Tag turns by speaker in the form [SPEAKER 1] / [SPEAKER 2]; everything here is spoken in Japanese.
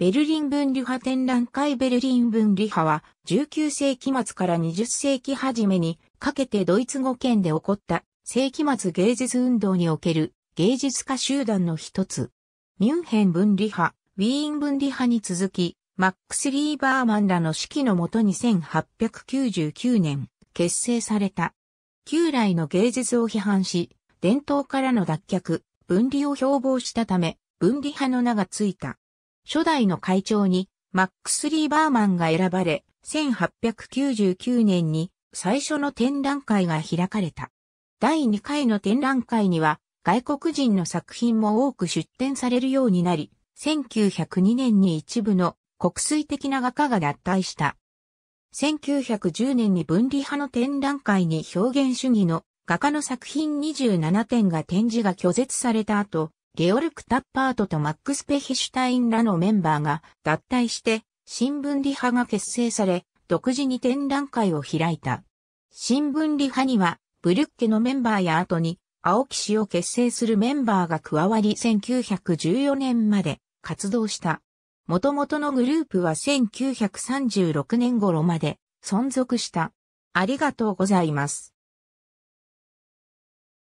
[SPEAKER 1] ベルリン分離派展覧会ベルリン分離派は19
[SPEAKER 2] 世紀末から20世紀初めにかけてドイツ語圏で起こった世紀末芸術運動における芸術家集団の一つ。ミュンヘン分離派、ウィーン分離派に続き、マックス・リーバーマンらの指揮のもとに1899年結成された。旧来の芸術を批判し、伝統からの脱却、分離を標榜したため、分離派の名がついた。初代の会長にマックス・リー・バーマンが選ばれ、1899年に最初の展覧会が開かれた。第2回の展覧会には外国人の作品も多く出展されるようになり、1902年に一部の国粋的な画家が脱退した。1910年に分離派の展覧会に表現主義の画家の作品27点が展示が拒絶された後、ゲオルク・タッパートとマックス・ペヒシュタインらのメンバーが脱退して新聞理派が結成され、独自に展覧会を開いた。新聞理派には、ブリュッケのメンバーや後に、青木氏を結成するメンバーが加わり1914年まで活動した。元々のグループは1936年頃まで
[SPEAKER 1] 存続した。ありがとうございます。